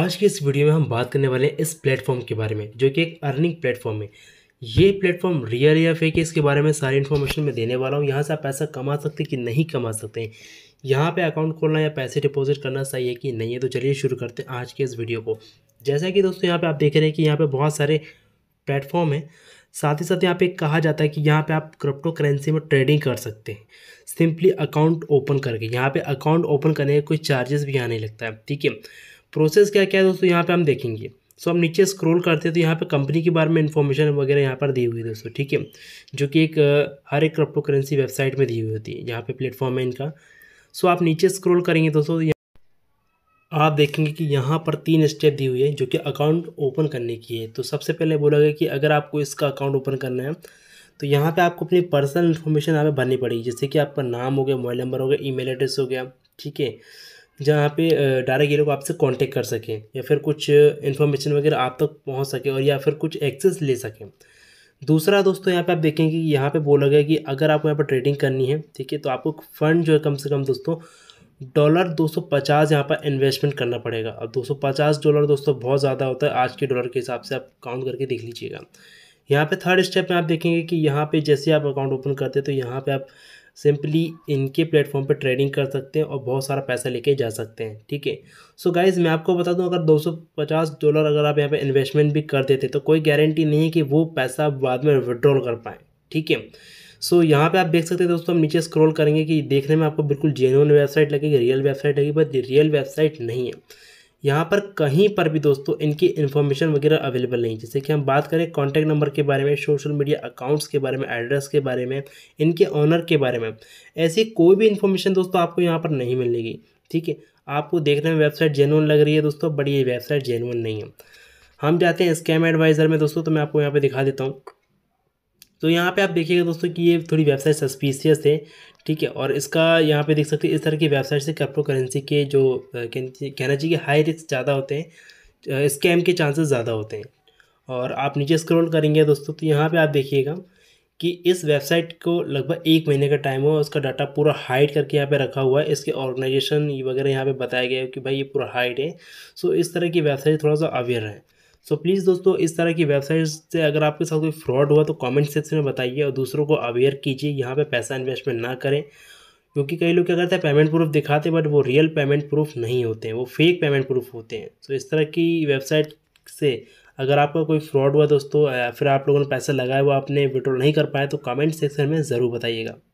आज के इस वीडियो में हम बात करने वाले हैं इस प्लेटफॉर्म के बारे में जो कि एक अर्निंग प्लेटफॉर्म है ये प्लेटफॉर्म रियल या फेक है इसके बारे में सारी इन्फॉर्मेशन मैं देने वाला हूँ यहाँ से आप पैसा कमा सकते कि नहीं कमा सकते यहाँ पे अकाउंट खोलना या पैसे डिपॉजिट करना सही है कि नहीं है तो चलिए शुरू करते हैं आज के इस वीडियो को जैसा कि दोस्तों यहाँ पर आप देख रहे हैं कि यहाँ पर बहुत सारे प्लेटफॉर्म हैं साथ ही साथ यहाँ पे कहा जाता है कि यहाँ पे आप क्रिप्टो करेंसी में ट्रेडिंग कर सकते हैं सिंपली अकाउंट ओपन करके यहाँ पे अकाउंट ओपन करने के कोई चार्जेस भी आने लगता है ठीक है प्रोसेस क्या क्या है दोस्तों यहाँ पे हम देखेंगे सो हम नीचे स्क्रॉल करते हैं तो यहाँ पे कंपनी के बारे में इन्फॉर्मेशन वगैरह यहाँ पर दी हुई है दोस्तों ठीक है जो कि एक हर एक क्रिप्टो करेंसी वेबसाइट में दी हुई होती है यहाँ पे प्लेटफॉर्म है इनका सो आप नीचे स्क्रोल करेंगे दोस्तों तो आप देखेंगे कि यहाँ पर तीन स्टेप दी हुई है जो कि अकाउंट ओपन करने की है तो सबसे पहले बोला गया कि अगर आपको इसका अकाउंट ओपन करना है तो यहाँ पे आपको अपनी पर्सनल इन्फॉर्मेशन यहाँ पे भरनी पड़ेगी जैसे कि आपका नाम हो गया मोबाइल नंबर हो गया ईमेल एड्रेस हो गया ठीक है जहाँ पे डायरेक्ट ये लोग आपसे कांटेक्ट कर सकें या फिर कुछ इन्फॉर्मेशन वगैरह आप तक पहुँच सके और या फिर कुछ एक्सेस ले सकें दूसरा दोस्तों यहाँ पे आप देखेंगे कि यहाँ पे बोला गया कि अगर आपको यहाँ पर ट्रेडिंग करनी है ठीक है तो आपको फंड जो है कम से कम दोस्तों डॉलर दो सौ पचास यहाँ पर इन्वेस्टमेंट करना पड़ेगा अब पचास डॉलर दोस्तों बहुत ज़्यादा होता है आज के डॉलर के हिसाब से आप काउंट करके देख लीजिएगा यहाँ पे थर्ड स्टेप में आप देखेंगे कि यहाँ पे जैसे आप अकाउंट ओपन करते हैं तो यहाँ पे आप सिंपली इनके प्लेटफॉर्म पर ट्रेडिंग कर सकते हैं और बहुत सारा पैसा लेके जा सकते हैं ठीक है सो गाइज मैं आपको बता दूं अगर 250 डॉलर अगर आप यहाँ पे इन्वेस्टमेंट भी कर देते तो कोई गारंटी नहीं है कि वो पैसा बाद में विड्रॉल कर पाएँ ठीक है सो so, यहाँ पे आप देख सकते हैं दोस्तों हम नीचे स्क्रॉल करेंगे कि देखने में आपको बिल्कुल जेन्यून वेबसाइट लगेगी रियल वेबसाइट लगेगी बट रियल वेबसाइट नहीं है यहाँ पर कहीं पर भी दोस्तों इनकी इन्फॉर्मेशन वगैरह अवेलेबल नहीं जैसे कि हम बात करें कॉन्टैक्ट नंबर के बारे में सोशल मीडिया अकाउंट्स के बारे में एड्रेस के बारे में इनके ऑनर के बारे में ऐसी कोई भी इन्फॉर्मेशन दोस्तों आपको यहाँ पर नहीं मिलेगी ठीक है आपको देखने में वेबसाइट जेनुअन लग रही है दोस्तों बट ये वेबसाइट जेनुअन नहीं है हम जाते हैं स्कैम एडवाइज़र में दोस्तों तो मैं आपको यहाँ पर दिखा देता हूँ तो यहाँ पे आप देखिएगा दोस्तों कि ये थोड़ी वेबसाइट सस्पीसियस है ठीक है और इसका यहाँ पे देख सकते हैं इस तरह की वेबसाइट से क्रिप्टो करेंसी के जो कहना चाहिए हाई रिस्क ज़्यादा होते हैं स्कैम के चांसेस ज़्यादा होते हैं और आप नीचे स्क्रॉल करेंगे दोस्तों तो यहाँ पर आप देखिएगा कि इस वेबसाइट को लगभग एक महीने का टाइम हुआ उसका डाटा पूरा हाइड करके यहाँ पे रखा हुआ है इसके ऑर्गेनाइजेशन वगैरह यहाँ पे बताया गया है कि भाई ये पूरा हाइड है सो इस तरह की वेबसाइट थोड़ा सा अवेयर है सो प्लीज़ दोस्तों इस तरह की वेबसाइट से अगर आपके साथ कोई फ्रॉड हुआ तो कमेंट सेक्शन में बताइए और दूसरों को अवेयर कीजिए यहाँ पे पैसा इन्वेस्टमेंट ना करें क्योंकि कई लोग क्या करते हैं पेमेंट प्रूफ दिखाते हैं बट वो रियल पेमेंट प्रूफ नहीं होते हैं वो फेक पेमेंट प्रूफ होते हैं सो इस तरह की वेबसाइट से अगर आपका कोई फ्रॉड हुआ दोस्तों फिर आप लोगों ने पैसा लगाया वो आपने विड्रॉल नहीं कर पाया तो कमेंट सेक्शन में ज़रूर बताइएगा